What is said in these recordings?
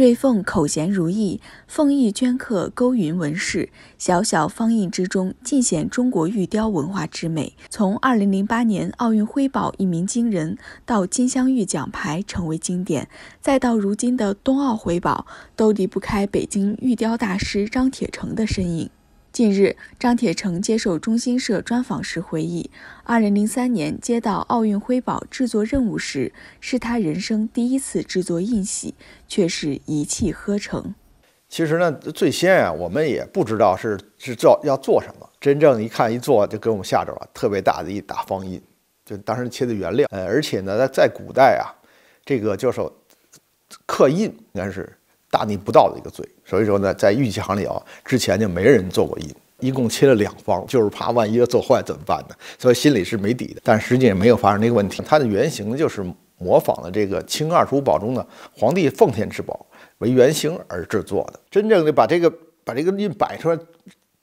瑞凤口衔如意，凤翼镌刻勾云纹饰，小小方印之中尽显中国玉雕文化之美。从2008年奥运徽宝一鸣惊人，到金镶玉奖牌成为经典，再到如今的冬奥瑰宝，都离不开北京玉雕大师张铁成的身影。近日，张铁成接受中新社专访时回忆，二零零三年接到奥运瑰宝制作任务时，是他人生第一次制作印玺，却是一气呵成。其实呢，最先啊，我们也不知道是是做要做什么，真正一看一做，就给我们吓着了，特别大的一大方印，就当时切的原料，呃，而且呢，在在古代啊，这个就是刻印，应该是。大逆不道的一个罪，所以说呢，在玉器行里啊，之前就没人做过印，一共切了两方，就是怕万一做坏怎么办呢？所以心里是没底的。但实际没有发生这个问题。它的原型就是模仿了这个清二十五宝中的皇帝奉天之宝为原型而制作的。真正的把这个把这个印摆出来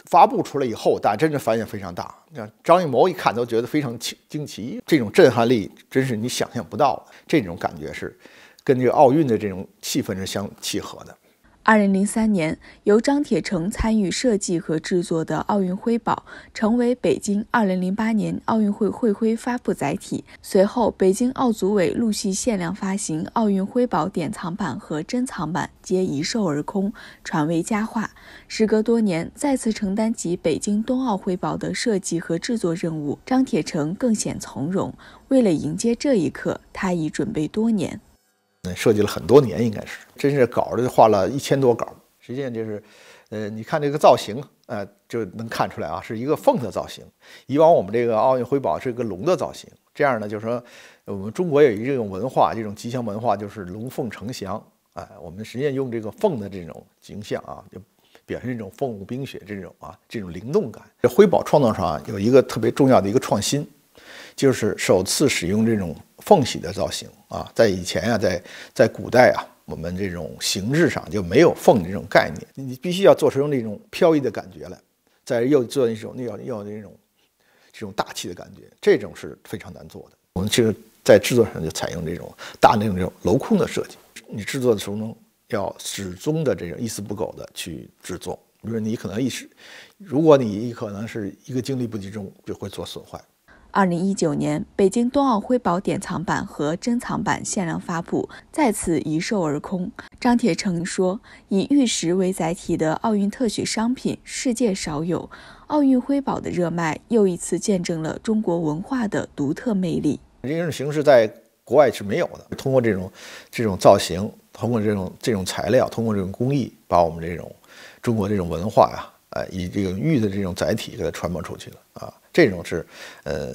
发布出来以后，大家真的反响非常大。你看张艺谋一看都觉得非常惊惊奇，这种震撼力真是你想象不到的，这种感觉是。跟这个奥运的这种气氛是相契合的。二零零三年，由张铁成参与设计和制作的奥运徽宝，成为北京二零零八年奥运会会徽发布载体。随后，北京奥组委陆续限量发行奥运徽宝典藏版和珍藏版，皆一售而空，传为佳话。时隔多年，再次承担起北京冬奥会徽宝的设计和制作任务，张铁成更显从容。为了迎接这一刻，他已准备多年。设计了很多年，应该是真是稿子画了一千多稿。实际上就是，呃，你看这个造型，呃，就能看出来啊，是一个凤的造型。以往我们这个奥运徽宝是一个龙的造型，这样呢，就是说我们中国有一种文化，这种吉祥文化就是龙凤呈祥。哎，我们实际上用这个凤的这种形象啊，就表现这种凤舞冰雪这种啊这种灵动感。这徽宝创造上有一个特别重要的一个创新，就是首次使用这种凤喜的造型。啊，在以前啊，在在古代啊，我们这种形制上就没有缝这种概念，你必须要做出那种飘逸的感觉来，在又做一种要又要那种这种大气的感觉，这种是非常难做的。我们其实在制作上就采用这种大那种这种镂空的设计，你制作的时候呢，要始终的这种一丝不苟的去制作，如是你可能一时，如果你可能是一个精力不集中，就会做损坏。二零一九年，北京冬奥会宝典藏版和珍藏版限量发布，再次一售而空。张铁成说：“以玉石为载体的奥运特许商品，世界少有。奥运瑰宝的热卖，又一次见证了中国文化的独特魅力。这种形式在国外是没有的。通过这种这种造型，通过这种这种材料，通过这种工艺，把我们这种中国这种文化呀，呃，以这个玉的这种载体给它传播出去了啊。”这种是，呃，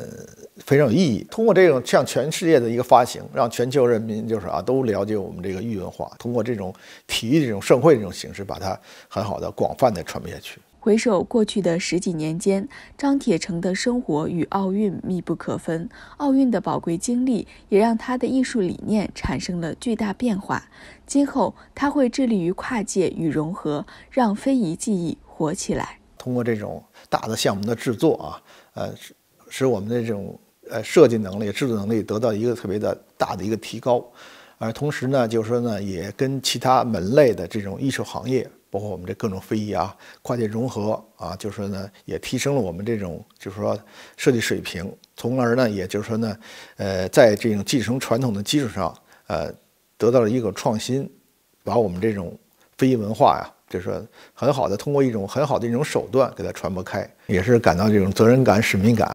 非常有意义。通过这种向全世界的一个发行，让全球人民就是啊都了解我们这个玉文化。通过这种体育这种盛会这种形式，把它很好的、广泛的传播下去。回首过去的十几年间，张铁成的生活与奥运密不可分，奥运的宝贵经历也让他的艺术理念产生了巨大变化。今后他会致力于跨界与融合，让非遗技艺火起来。通过这种大的项目的制作啊。呃，使使我们的这种呃设计能力、制作能力得到一个特别的大的一个提高，而同时呢，就是说呢，也跟其他门类的这种艺术行业，包括我们这各种非遗啊，跨界融合啊，就是说呢，也提升了我们这种就是说设计水平，从而呢，也就是说呢，呃，在这种继承传统的基础上，呃，得到了一个创新，把我们这种非遗文化呀。就是说，很好的通过一种很好的一种手段给它传播开，也是感到这种责任感、使命感。